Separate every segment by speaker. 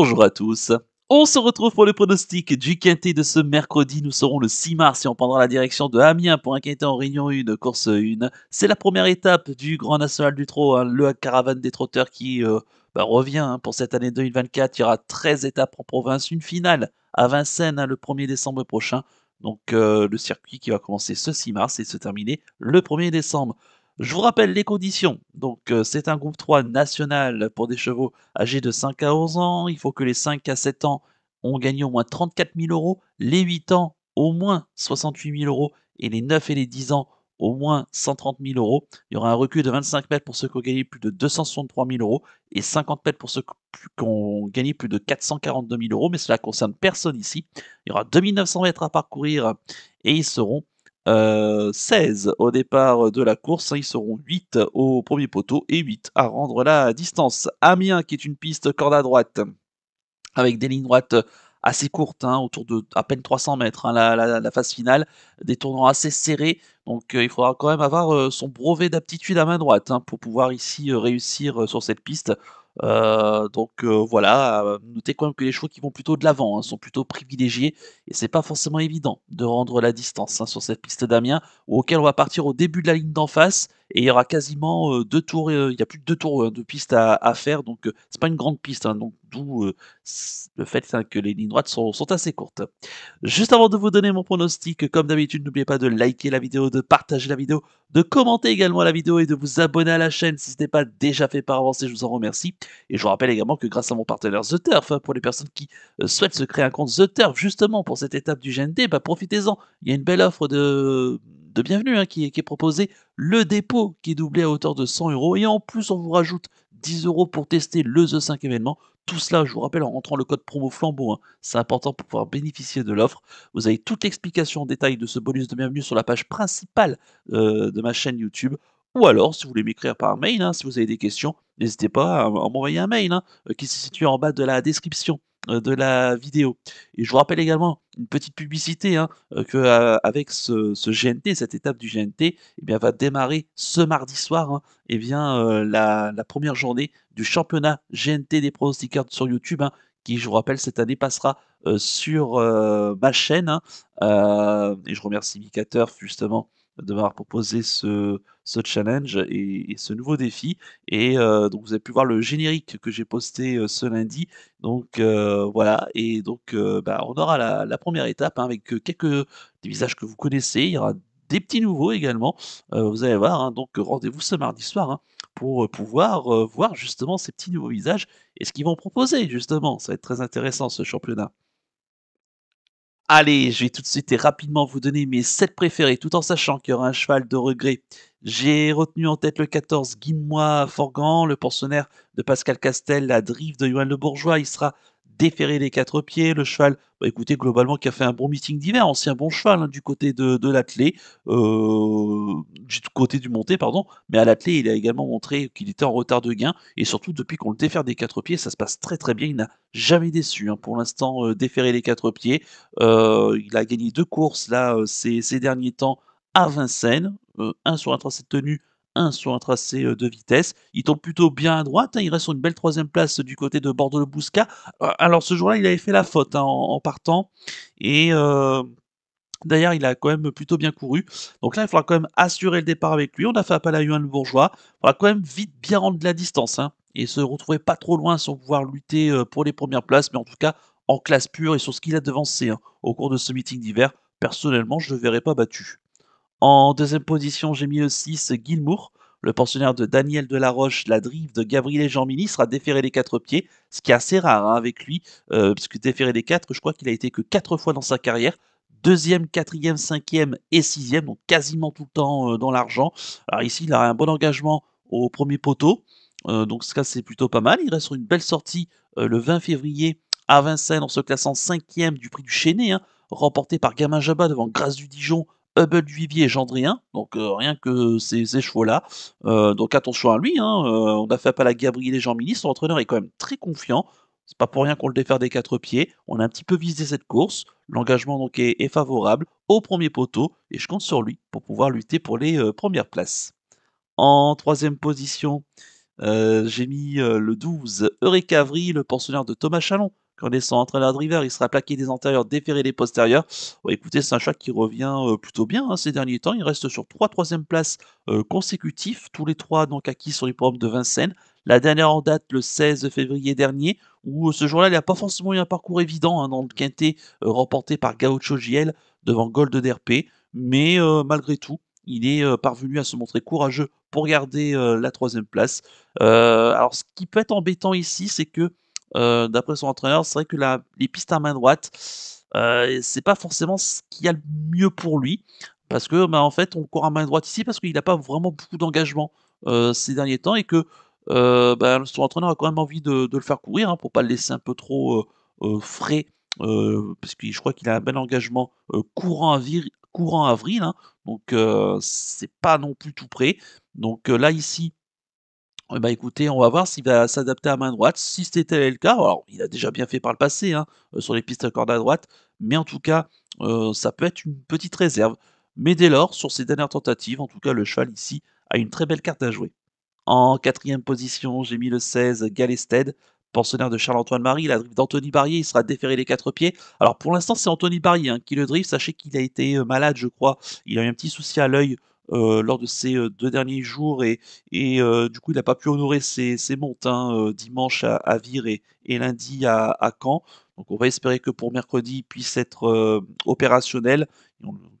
Speaker 1: bonjour à tous. On se retrouve pour le pronostic du quintet de ce mercredi. Nous serons le 6 mars et on prendra la direction de Amiens pour un quintet en Réunion 1, course 1. C'est la première étape du Grand National du Trot, hein, le caravane des trotteurs qui euh, bah, revient hein, pour cette année 2024. Il y aura 13 étapes en province, une finale à Vincennes hein, le 1er décembre prochain. Donc euh, le circuit qui va commencer ce 6 mars et se terminer le 1er décembre. Je vous rappelle les conditions. Donc, euh, c'est un groupe 3 national pour des chevaux âgés de 5 à 11 ans. Il faut que les 5 à 7 ans ont gagné au moins 34 000 euros, les 8 ans au moins 68 000 euros et les 9 et les 10 ans au moins 130 000 euros. Il y aura un recul de 25 mètres pour ceux qui ont gagné plus de 263 000 euros et 50 mètres pour ceux qui ont gagné plus de 442 000 euros, mais cela concerne personne ici. Il y aura 2900 mètres à parcourir et ils seront 16 euh, au départ de la course. Hein, ils seront 8 au premier poteau et 8 à rendre la distance. Amiens, qui est une piste corde à droite, avec des lignes droites assez courtes, hein, autour de à peine 300 mètres, hein, la, phase finale, des tournants assez serrés. Donc euh, il faudra quand même avoir euh, son brevet d'aptitude à main droite pour pouvoir ici réussir sur cette piste. Euh, donc euh, voilà, euh, notez quand même que les chevaux qui vont plutôt de l'avant hein, sont plutôt privilégiés et c'est pas forcément évident de rendre la distance hein, sur cette piste d'Amiens auquel on va partir au début de la ligne d'en face et il y aura quasiment deux tours, il y a plus de deux tours de piste à, à faire, donc c'est pas une grande piste, hein, donc d'où le fait hein, que les lignes droites sont, assez courtes. Juste avant de vous donner mon pronostic, comme d'habitude, n'oubliez pas de liker la vidéo, de partager la vidéo, de commenter également la vidéo et de vous abonner à la chaîne si ce n'est pas déjà fait par avance, je vous en remercie. Et je vous rappelle également que grâce à mon partenaire The Turf, hein, pour les personnes qui souhaitent se créer un compte The Turf justement pour cette étape du GND, bah, profitez-en, il y a une belle offre de de bienvenue hein, qui, est proposé, le dépôt qui est doublé à hauteur de 100 euros et en plus on vous rajoute 10 euros pour tester le The 5 événement. Tout cela, je vous rappelle, en rentrant le code promo flambeau, hein. c'est important pour pouvoir bénéficier de l'offre. Vous avez toute l'explication en détail de ce bonus de bienvenue sur la page principale euh, de ma chaîne YouTube ou alors si vous voulez m'écrire par mail, hein, si vous avez des questions, n'hésitez pas à m'envoyer un mail euh, qui se situe en bas de la description euh, de la vidéo. Et je vous rappelle également une petite publicité qu'avec hein, euh, que euh, avec ce, GNT, cette étape du GNT, eh bien, va démarrer ce mardi soir hein, eh bien, la, première journée du championnat GNT des pronostiqueurs sur YouTube, hein, qui, je vous rappelle, cette année passera sur ma chaîne. Hein. et je remercie Micateur justement de m'avoir proposé ce, ce challenge et, ce nouveau défi. Et euh, donc vous avez pu voir le générique que j'ai posté euh, ce lundi. Donc euh, voilà, et donc bah, on aura la, première étape hein, avec quelques des visages que vous connaissez. Il y aura des petits nouveaux également. vous allez voir, hein. donc rendez-vous ce mardi soir. Hein, pour pouvoir voir justement ces petits nouveaux visages et ce qu'ils vont proposer justement. Ça va être très intéressant ce championnat. Allez, je vais tout de suite et rapidement vous donner mes 7 préférés, tout en sachant qu'il y aura un cheval de regret. J'ai retenu en tête le 14 Guimois Forgan, le pensionnaire de Pascal Castel, la drive de Johan Le Bourgeois. Il sera déféré les quatre pieds, le cheval, bah, écoutez, globalement, qui a fait un bon meeting d'hiver, ancien bon cheval hein, du côté de, de l'athlé, euh, du côté du monté, pardon, mais à l'athlé, il a également montré qu'il était en retard de gain, et surtout, depuis qu'on le défère des quatre pieds, ça se passe très très bien, il n'a jamais déçu, hein, pour l'instant, euh, les quatre pieds, euh, il a gagné deux courses, là, euh, ces, derniers temps, à Vincennes, un sur un trois tenues, tenue, 1 sur un tracé euh, de vitesse. Il tombe plutôt bien à droite. Hein, il reste sur une belle troisième place du côté de Bordeaux-Bousca. Euh, alors ce jour-là, il avait fait la faute hein, en, partant. Et. Euh, d'ailleurs, il a quand même plutôt bien couru. Donc là, il faudra quand même assurer le départ avec lui. On a fait appel à le Bourgeois. Il faudra quand même vite bien rendre de la distance. Hein, et se retrouver pas trop loin sans pouvoir lutter pour les premières places. Mais en tout cas, en classe pure et sur ce qu'il a devancé au cours de ce meeting d'hiver, personnellement, je ne le verrai pas battu. En deuxième position, j'ai mis le 6 Gilmour. Le pensionnaire de Daniel Delaroche, la drive de Gabriel et jean ministre a déféré les quatre pieds, ce qui est assez rare hein, avec lui, euh, puisque déféré des quatre, je crois qu'il a été que quatre fois dans sa carrière deuxième, quatrième, cinquième et sixième, donc quasiment tout le temps euh, dans l'argent. Alors ici, il a un bon engagement au premier poteau, euh, donc ce cas c'est plutôt pas mal. Il reste sur une belle sortie le 20 février à Vincennes en se classant cinquième du prix du Chénet, hein, remporté par Gamin Jabba devant Grâce du Dijon Vivier et Gendrien, donc euh, rien que ces, chevaux-là. Euh, donc attention à lui, hein, euh, on a fait appel à Gabriel et Jean-Ministre, son entraîneur est quand même très confiant. C'est pas pour rien qu'on le défère des quatre pieds. On a un petit peu visé cette course. L'engagement donc est, favorable au premier poteau et je compte sur lui pour pouvoir lutter pour les premières places. En troisième position, j'ai mis le 12 Eurek Avril, le pensionnaire de Thomas Chalon, quand ils est la driver, il sera plaqué des antérieurs, déféré des postérieurs. écoutez, c'est un chat qui revient euh, plutôt bien hein, ces derniers temps. Il reste sur trois troisième places euh, consécutives, tous les trois donc acquis sur les programmes de Vincennes. La dernière en date, le 16 février dernier, où euh, ce jour-là, il n'a pas forcément eu un parcours évident hein, dans le quintet remporté par Gaucho Giel devant Gold Derpé, Mais malgré tout, il est parvenu à se montrer courageux pour garder la troisième place. alors, ce qui peut être embêtant ici, c'est que euh, d'après son entraîneur, c'est vrai que les pistes à main droite, euh, c'est pas forcément ce qu'il y a le mieux pour lui. Parce que, bah, en fait, on court à main droite ici parce qu'il n'a pas vraiment beaucoup d'engagement euh, ces derniers temps et que bah, son entraîneur a quand même envie de, le faire courir hein, pour pas le laisser un peu trop frais. parce que je crois qu'il a un bel engagement courant courant avril, hein. donc c'est pas non plus tout prêt Donc là ici, eh ben, écoutez, on va voir s'il va s'adapter à main droite. Si c'était le cas, alors il a déjà bien fait par le passé hein, euh, sur les pistes à corde à droite, mais en tout cas, euh, ça peut être une petite réserve. Mais dès lors, sur ses dernières tentatives, en tout cas, le cheval ici a une très belle carte à jouer. En quatrième position, j'ai mis le 16 Galested, pensionnaire de Charles-Antoine Marie. La drive d'Anthony Barrier, il sera déféré les quatre pieds. Alors pour l'instant, c'est Anthony Barrier hein, qui le drive. Sachez qu'il a été euh, malade, je crois. Il a eu un petit souci à l'œil euh, lors de ces euh, deux derniers jours et, euh, du coup il n'a pas pu honorer ses, ses montes hein, dimanche à, Vire et, lundi à, Caen. Donc on va espérer que pour mercredi, il puisse être opérationnel.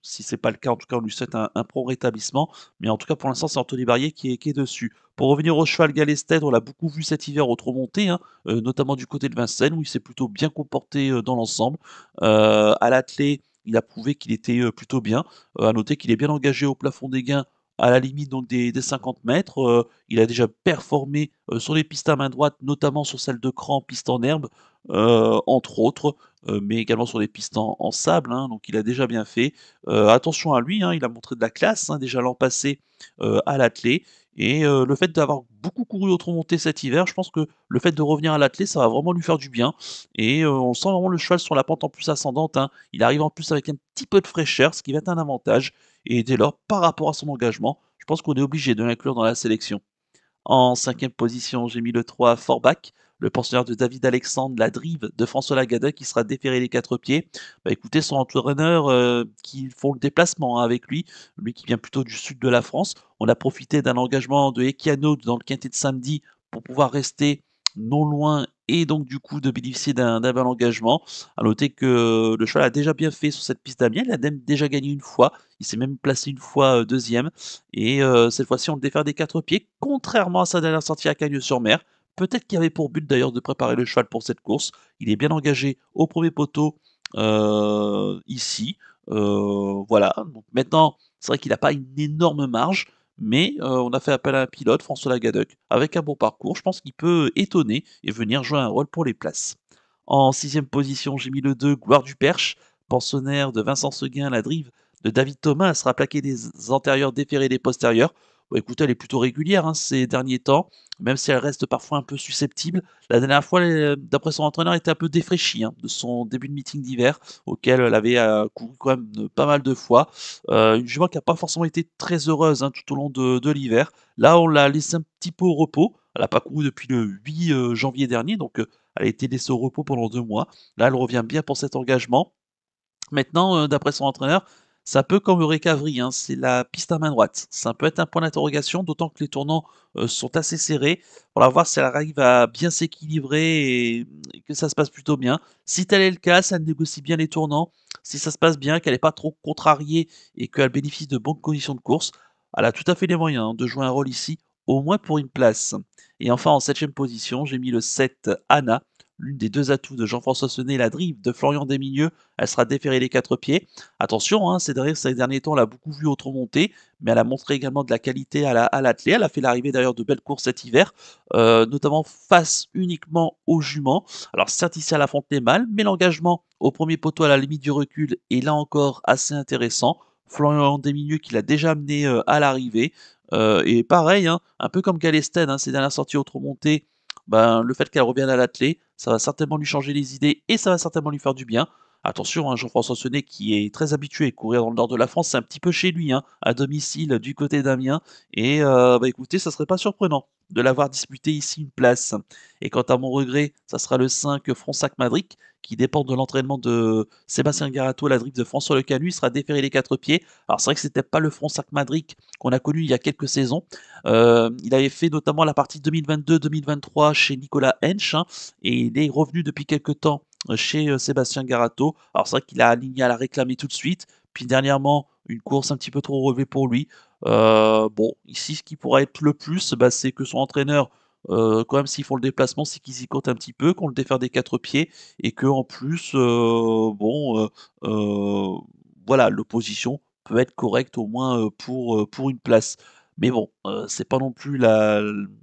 Speaker 1: si ce n'est pas le cas, en tout cas, on lui souhaite un, un rétablissement. Mais en tout cas, pour l'instant, c'est Anthony Barrier qui est, qui dessus. Pour revenir au cheval Galestet, on l'a beaucoup vu cet hiver au monté, hein, notamment du côté de Vincennes, où il s'est plutôt bien comporté dans l'ensemble. à l'athlète il a prouvé qu'il était euh, plutôt bien. Euh, à noter qu'il est bien engagé au plafond des gains à la limite donc des, 50 mètres. Euh, il a déjà performé sur les pistes à main droite, notamment sur celle de cran, piste en herbe, entre autres, mais également sur les pistes en, sable. Hein, donc il a déjà bien fait. attention à lui, hein, il a montré de la classe hein, déjà l'an passé à l'athlé. Et euh, le fait d'avoir beaucoup couru autrement cet hiver, je pense que le fait de revenir à l'atelier, ça va vraiment lui faire du bien. Et euh, on sent vraiment le cheval sur la pente en plus ascendante. Hein. Il arrive en plus avec un petit peu de fraîcheur, ce qui va être un avantage. Et dès lors, par rapport à son engagement, je pense qu'on est obligé de l'inclure dans la sélection. En cinquième position, j'ai mis le 3 Fort-Back le pensionnaire de David Alexandre, la drive de François Lagada qui sera déféré les quatre pieds. Bah, écoutez, son entraîneur euh, qui font le déplacement hein, avec lui, lui qui vient plutôt du sud de la France. On a profité d'un engagement de Ekiano dans le quintet de samedi pour pouvoir rester non loin et donc du coup de bénéficier d'un bel engagement. À noter que le cheval a déjà bien fait sur cette piste d'Amiens, il a même déjà gagné une fois, il s'est même placé une fois euh, deuxième, et euh, cette fois-ci on le défère des quatre pieds, contrairement à sa dernière sortie à Cagnes-sur-Mer, peut-être qu'il avait pour but d'ailleurs de préparer le cheval pour cette course. Il est bien engagé au premier poteau euh, ici. Euh, voilà. Donc maintenant, c'est vrai qu'il n'a pas une énorme marge, mais euh, on a fait appel à un pilote, François Lagadec, avec un bon parcours. Je pense qu'il peut étonner et venir jouer un rôle pour les places. En sixième position, j'ai mis le 2, Gloire du Perche, pensionnaire de Vincent Seguin, la drive de David Thomas sera plaqué des antérieurs, déférés des postérieurs. Bah, écoute, elle est plutôt régulière hein, ces derniers temps, même si elle reste parfois un peu susceptible. La dernière fois, euh, d'après son entraîneur, elle était un peu défraîchie hein, de son début de meeting d'hiver, auquel elle avait euh, couru quand même euh, pas mal de fois. une jument qui n'a pas forcément été très heureuse hein, tout au long de, de l'hiver. Là, on l'a laissée un petit peu au repos. Elle n'a pas couru depuis le 8 janvier dernier, donc elle a été laissée au repos pendant deux mois. Là, elle revient bien pour cet engagement. Maintenant, d'après son entraîneur, ça peut comme me hein, c'est la piste à main droite. Ça peut être un point d'interrogation, d'autant que les tournants euh, sont assez serrés. On va voir si elle arrive à bien s'équilibrer et, que ça se passe plutôt bien. Si tel est le cas, ça négocie bien les tournants. Si ça se passe bien, qu'elle n'est pas trop contrariée et qu'elle bénéficie de bonnes conditions de course, elle a tout à fait les moyens hein, de jouer un rôle ici, au moins pour une place. Et enfin, en septième position, j'ai mis le 7 Anna L'une des deux atouts de Jean-François Sonnet, la drive de Florian Desmigneux, elle sera déférée les quatre pieds. Attention, hein, derrière ces derniers temps, on l'a beaucoup vu autre montée, mais elle a montré également de la qualité à l'atelier. elle a fait l'arrivée d'ailleurs de belles courses cet hiver, euh, notamment face uniquement aux juments. Alors certes, ici, elle fonte mal, mal, mais l'engagement au premier poteau à la limite du recul est là encore assez intéressant. Florian Desmigneux qui l'a déjà amené euh, à l'arrivée. Euh, et pareil, hein, un peu comme Galestène, hein, ces dernières sorties autre montée. Ben, le fait qu'elle revienne à l'atelier, ça va certainement lui changer les idées et ça va certainement lui faire du bien. Attention, hein, Jean-François Sonnet, qui est très habitué à courir dans le nord de la France, c'est un petit peu chez lui, hein, à domicile du côté d'Amiens. Et euh, bah, écoutez, ça serait pas surprenant de l'avoir disputé ici une place. Et quant à mon regret, ça sera le 5 Fronsac-Madric, qui dépend de l'entraînement de Sébastien Garato, la drift de François Le Canu, il sera déféré les quatre pieds. Alors c'est vrai que n'était pas le Fronsac Madric qu'on a connu il y a quelques saisons. Euh, il avait fait notamment la partie 2022-2023 chez Nicolas Hench. Hein, et il est revenu depuis quelques temps chez euh, Sébastien Garato. Alors c'est vrai qu'il a aligné à la réclamer tout de suite. Puis dernièrement, une course un petit peu trop relevée pour lui. Euh, bon, ici, ce qui pourrait être le plus, bah, c'est que son entraîneur, euh, quand même, s'ils font le déplacement, c'est qu'ils y comptent un petit peu, qu'on le défère des quatre pieds, et que en plus, bon, voilà, l'opposition peut être correcte au moins pour, pour une place. Mais bon, c'est pas non plus la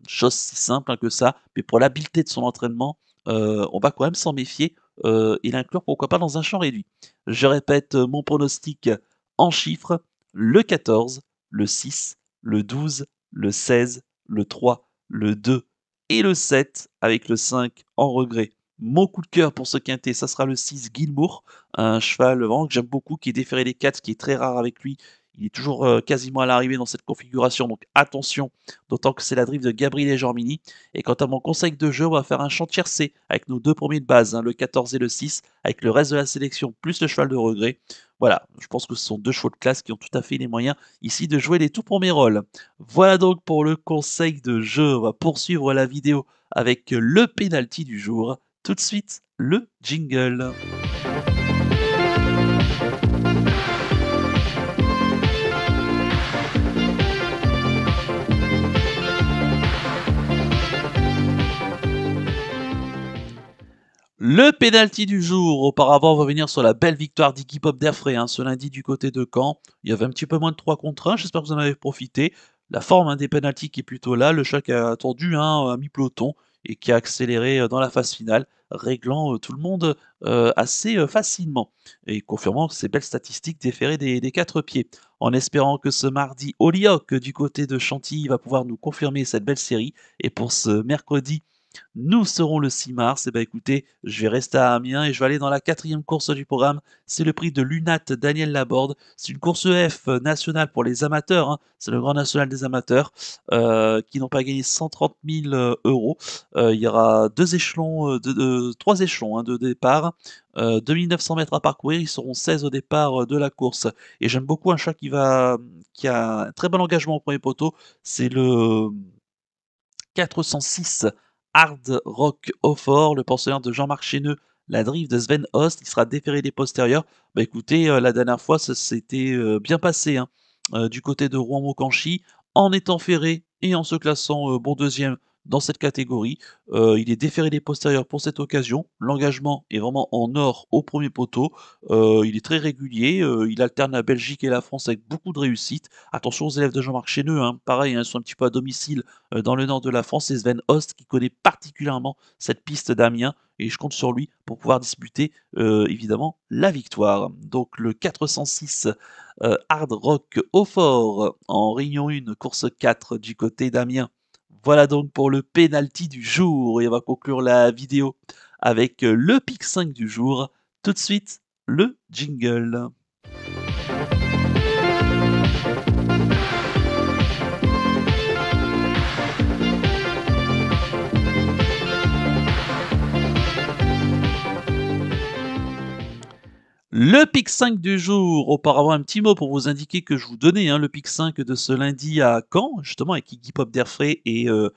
Speaker 1: chose si simple hein, que ça. Mais pour l'habileté de son entraînement, on va quand même s'en méfier euh, et l'inclure pourquoi pas dans un champ réduit. Je répète euh, mon pronostic en chiffres, le 14, le 6, le 12, le 16, le 3, le 2 et le 7, avec le 5 en regret. Mon coup de cœur pour ce quintet, ça sera le 6 Gilmour, un cheval que j'aime beaucoup, qui est déféré des 4, qui est très rare avec lui, il est toujours euh, quasiment à l'arrivée dans cette configuration, donc attention, d'autant que c'est la drift de Gabriel et Jormini. Et quant à mon conseil de jeu, on va faire un chantier C avec nos deux premiers de base, hein, le 14 et le 6, avec le reste de la sélection plus le cheval de regret. Voilà, je pense que ce sont deux chevaux de classe qui ont tout à fait les moyens ici de jouer les tout premiers rôles. Voilà donc pour le conseil de jeu. On va poursuivre la vidéo avec le penalty du jour. Tout de suite, le jingle. Le pénalty du jour, auparavant on va venir sur la belle victoire d'Iggy Pop hein, ce lundi du côté de Caen. Il y avait un petit peu moins de 3 contre 1, j'espère que vous en avez profité. La forme hein, des pénaltys qui est plutôt là, le choc a attendu un hein, mi-peloton et qui a accéléré euh, dans la phase finale, réglant euh, tout le monde euh, assez facilement et confirmant ces belles statistiques déférées des, des quatre pieds. En espérant que ce mardi, Olioc du côté de Chantilly va pouvoir nous confirmer cette belle série et pour ce mercredi, nous serons le 6 mars. Et eh bah ben, écoutez, je vais rester à Amiens et je vais aller dans la quatrième course du programme. C'est le prix de Lunat Daniel Laborde. C'est une course EF nationale pour les amateurs. Hein. C'est le grand national des amateurs euh, qui n'ont pas gagné 130 000 euh, euros. Euh, il y aura deux échelons, trois échelons hein, de départ. 2900 mètres à parcourir, ils seront 16 au départ de la course. Et j'aime beaucoup un chat qui va, qui a un très bon engagement au premier poteau. C'est le 406 Hard Rock au fort, le penseur de Jean-Marc Cheneux, la drive de Sven Host qui sera déféré des postérieurs. Bah écoutez, euh, la dernière fois, ça s'était euh, bien passé hein. euh, du côté de rouen mokanchi en étant ferré et en se classant bon deuxième dans cette catégorie. Euh, il est déféré des postérieurs pour cette occasion. L'engagement est vraiment en or au premier poteau. Euh, il est très régulier. Euh, il alterne la Belgique et la France avec beaucoup de réussite. Attention aux élèves de Jean-Marc Chéneux. Hein. Pareil, hein, ils sont un petit peu à domicile dans le nord de la France. Et Sven Host qui connaît particulièrement cette piste d'Amiens. Et je compte sur lui pour pouvoir disputer évidemment la victoire. Donc le 406 Hard Rock au fort en Réunion 1, course 4 du côté d'Amiens. Voilà donc pour le penalty du jour. Et on va conclure la vidéo avec euh, le pic 5 du jour. Tout de suite, le jingle. Le pic 5 du jour, auparavant un petit mot pour vous indiquer que je vous donnais hein, le pic 5 de ce lundi à Caen, justement avec Iggy Pop Derfrey et euh,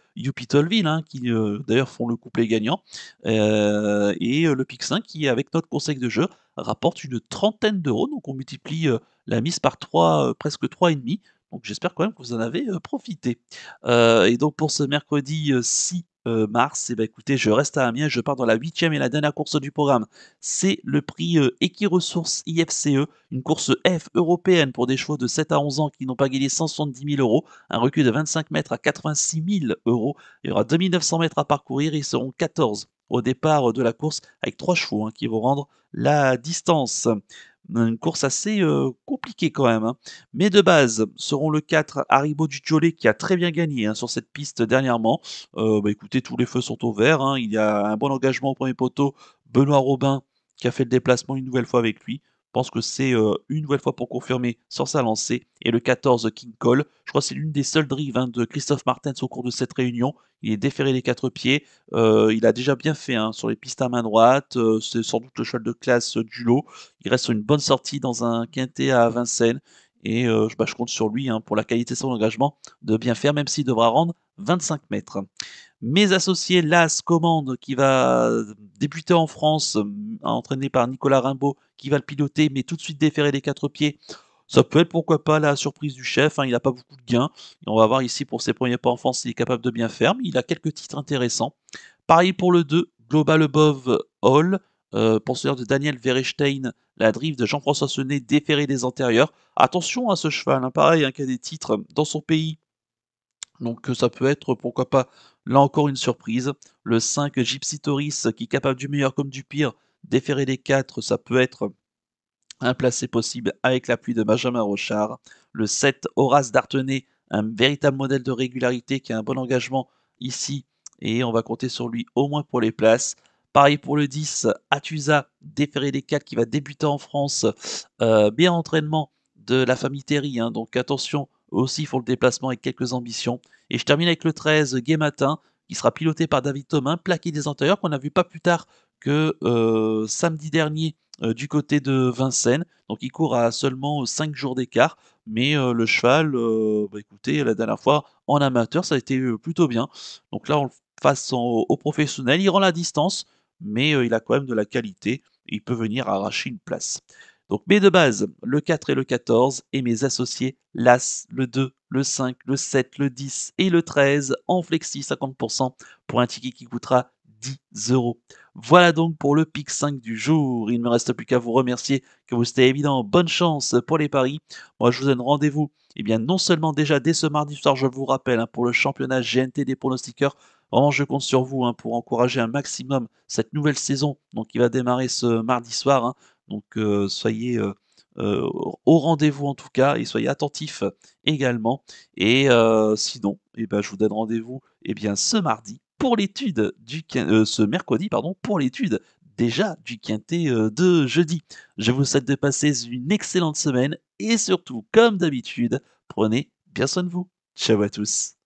Speaker 1: hein, qui euh, d'ailleurs font le couplet gagnant. Euh, et euh, le pic 5 qui, avec notre conseil de jeu, rapporte une trentaine d'euros. Donc on multiplie la mise par 3, presque 3,5. Donc j'espère quand même que vous en avez profité. et donc pour ce mercredi 6 euh, mars, et eh ben écoutez, je reste à Amiens, je pars dans la 8 huitième et la dernière course du programme. C'est le prix euh, Equi-Ressources IFCE, une course F européenne pour des chevaux de 7 à 11 ans qui n'ont pas gagné 170 000 euros, un recul de 25 mètres à 86 000 euros. Il y aura 2900 mètres à parcourir, ils seront 14 au départ de la course avec trois chevaux hein, qui vont rendre la distance. Une course assez euh, compliquée quand même. Hein. Mais de base, seront le 4 Haribo Jolet qui a très bien gagné hein, sur cette piste dernièrement. Euh, bah, écoutez, tous les feux sont au vert. Hein. Il y a un bon engagement au premier poteau. Benoît Robin qui a fait le déplacement une nouvelle fois avec lui pense que c'est euh, une nouvelle fois pour confirmer sur sa lancée. Et le 14, King Cole. Je crois que c'est l'une des seules drives hein, de Christophe Martens au cours de cette réunion. Il est déféré les quatre pieds. Euh, il a déjà bien fait hein, sur les pistes à main droite. Euh, c'est sans doute le cheval de classe du lot. Il reste sur une bonne sortie dans un quintet à Vincennes. Et bah, je compte sur lui hein, pour la qualité de son engagement de bien faire, même s'il devra rendre 25 mètres. Mes associés, l'As Commande, qui va débuter en France Hein, entraîné par Nicolas Rimbaud, qui va le piloter, mais tout de suite déféré des quatre pieds. Ça peut être pourquoi pas la surprise du chef, hein, il n'a pas beaucoup de gains. Et on va voir ici pour ses premiers pas en France s'il est capable de bien faire, mais il a quelques titres intéressants. Pareil pour le 2, Global Above All, euh, Penseur de Daniel Verestein, la drift de Jean-François Senet, déféré des antérieurs. Attention à ce cheval, hein, pareil, un qui a des titres dans son pays. Donc euh, ça peut être, pourquoi pas, là encore une surprise. Le 5 Gypsy Tauris, qui est capable du meilleur comme du pire, déférer des 4, ça peut être un placé possible avec l'appui de Benjamin Rochard. Le 7, Horace Dartenay, un véritable modèle de régularité qui a un bon engagement ici et on va compter sur lui au moins pour les places. Pareil pour le 10, Atusa, déféré des 4 qui va débuter en France, euh, bien entraînement de la famille Terry, hein, donc attention aussi pour le déplacement avec quelques ambitions. Et je termine avec le 13, Gay Matin, qui sera piloté par David Thomas, plaqué des antérieurs qu'on n'a vu pas plus tard que euh, samedi dernier euh, du côté de Vincennes. Donc il court à seulement 5 jours d'écart, mais euh, le cheval, bah, écoutez, la dernière fois en amateur, ça a été plutôt bien. Donc là, on le face au, au professionnel, il rend la distance, mais il a quand même de la qualité, il peut venir arracher une place. Donc mes de base, le 4 et le 14, et mes associés, l'As, le 2, le 5, le 7, le 10 et le 13 en flexi 50% pour un ticket qui coûtera 10 euros. Voilà donc pour le pic 5 du jour. Il ne me reste plus qu'à vous remercier, que vous soyez évident. Bonne chance pour les paris. Moi, je vous donne rendez-vous. Et eh bien, non seulement déjà dès ce mardi soir, je vous rappelle, hein, pour le championnat GNT des pronostiqueurs, Vraiment, je compte sur vous hein, pour encourager un maximum cette nouvelle saison donc, qui va démarrer ce mardi soir. Hein. donc euh, soyez euh, euh, au rendez-vous en tout cas et soyez attentifs également. Et sinon, eh ben, je vous donne rendez-vous eh bien, ce mardi pour l'étude du euh, ce mercredi pardon pour l'étude déjà du quintet euh, de jeudi. Je vous souhaite de passer une excellente semaine et surtout comme d'habitude, prenez bien soin de vous. Ciao à tous.